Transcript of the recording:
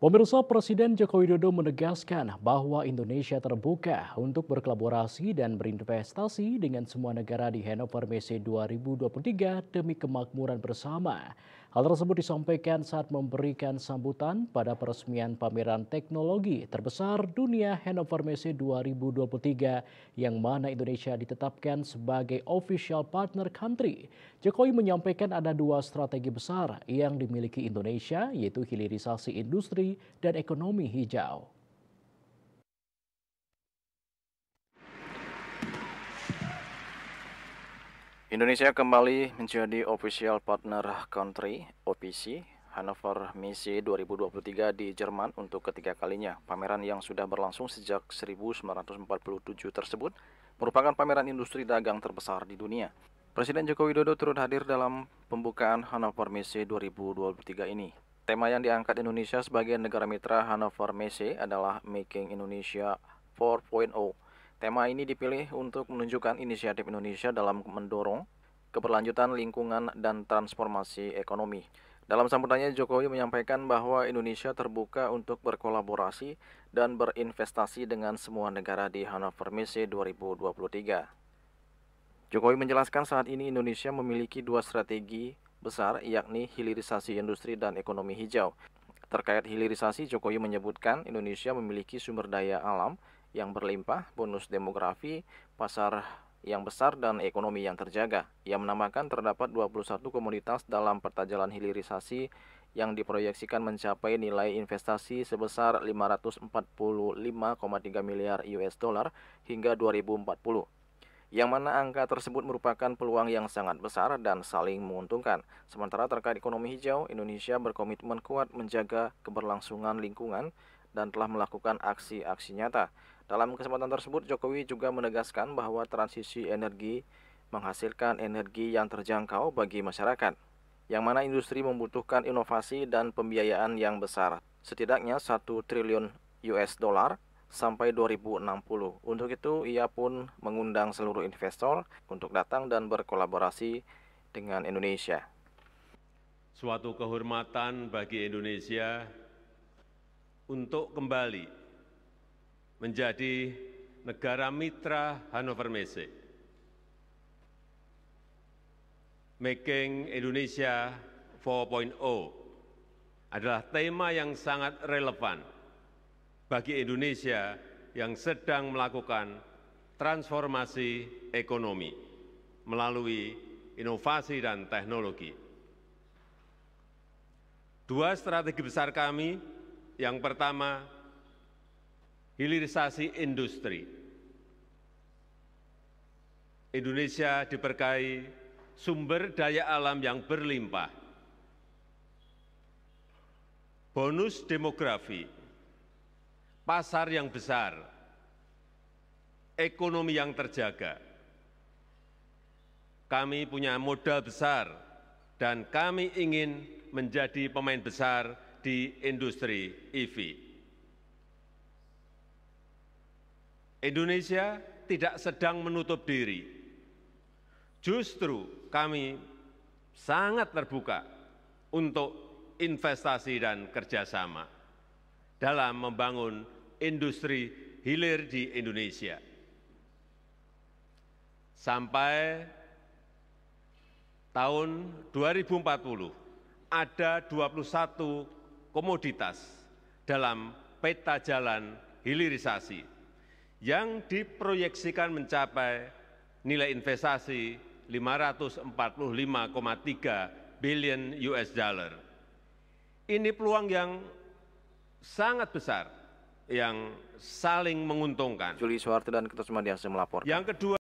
Pemirsa Presiden Joko Widodo menegaskan bahwa Indonesia terbuka untuk berkolaborasi dan berinvestasi dengan semua negara di Hannover Messe 2023 demi kemakmuran bersama. Hal tersebut disampaikan saat memberikan sambutan pada peresmian pameran teknologi terbesar dunia Hannover Messe 2023 yang mana Indonesia ditetapkan sebagai official partner country. Jokowi menyampaikan ada dua strategi besar yang dimiliki Indonesia yaitu hilirisasi industri dan ekonomi hijau. Indonesia kembali menjadi official partner country OPC Hannover Messe 2023 di Jerman untuk ketiga kalinya. Pameran yang sudah berlangsung sejak 1947 tersebut merupakan pameran industri dagang terbesar di dunia. Presiden Joko Widodo turut hadir dalam pembukaan Hannover Messe 2023 ini. Tema yang diangkat Indonesia sebagai negara mitra Hannover Messe adalah Making Indonesia 4.0 Tema ini dipilih untuk menunjukkan inisiatif Indonesia dalam mendorong keberlanjutan lingkungan dan transformasi ekonomi. Dalam sambutannya, Jokowi menyampaikan bahwa Indonesia terbuka untuk berkolaborasi dan berinvestasi dengan semua negara di Hannover Messe 2023. Jokowi menjelaskan saat ini Indonesia memiliki dua strategi besar yakni hilirisasi industri dan ekonomi hijau. Terkait hilirisasi, Jokowi menyebutkan Indonesia memiliki sumber daya alam yang berlimpah, bonus demografi, pasar yang besar dan ekonomi yang terjaga. Ia menambahkan terdapat 21 komoditas dalam peta jalan hilirisasi yang diproyeksikan mencapai nilai investasi sebesar 545,3 miliar US dollar hingga 2040. Yang mana angka tersebut merupakan peluang yang sangat besar dan saling menguntungkan. Sementara terkait ekonomi hijau, Indonesia berkomitmen kuat menjaga keberlangsungan lingkungan dan telah melakukan aksi-aksi nyata. Dalam kesempatan tersebut, Jokowi juga menegaskan bahwa transisi energi menghasilkan energi yang terjangkau bagi masyarakat, yang mana industri membutuhkan inovasi dan pembiayaan yang besar, setidaknya 1 triliun US dollar sampai 2060. Untuk itu, ia pun mengundang seluruh investor untuk datang dan berkolaborasi dengan Indonesia. Suatu kehormatan bagi Indonesia untuk kembali menjadi negara mitra Hannover Messe, Making Indonesia 4.0 adalah tema yang sangat relevan bagi Indonesia yang sedang melakukan transformasi ekonomi melalui inovasi dan teknologi. Dua strategi besar kami yang pertama, hilirisasi industri. Indonesia diberkahi sumber daya alam yang berlimpah. Bonus demografi, pasar yang besar, ekonomi yang terjaga. Kami punya modal besar dan kami ingin menjadi pemain besar di industri EV. Indonesia tidak sedang menutup diri. Justru kami sangat terbuka untuk investasi dan kerjasama dalam membangun industri hilir di Indonesia. Sampai tahun 2040, ada 21 komoditas dalam peta jalan hilirisasi yang diproyeksikan mencapai nilai investasi 545,3 billion US dollar. Ini peluang yang sangat besar yang saling menguntungkan. Juli Soeharto dan Ketut melaporkan. Yang kedua